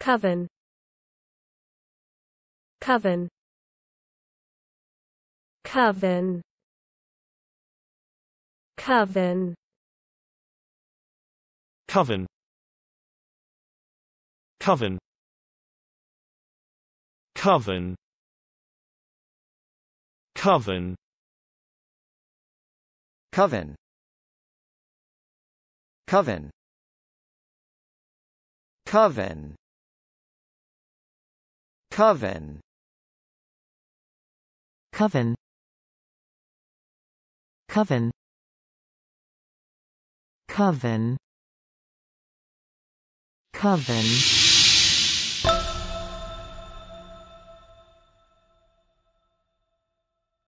coven coven coven coven coven coven coven coven coven coven coven Coven Coven Coven Coven Coven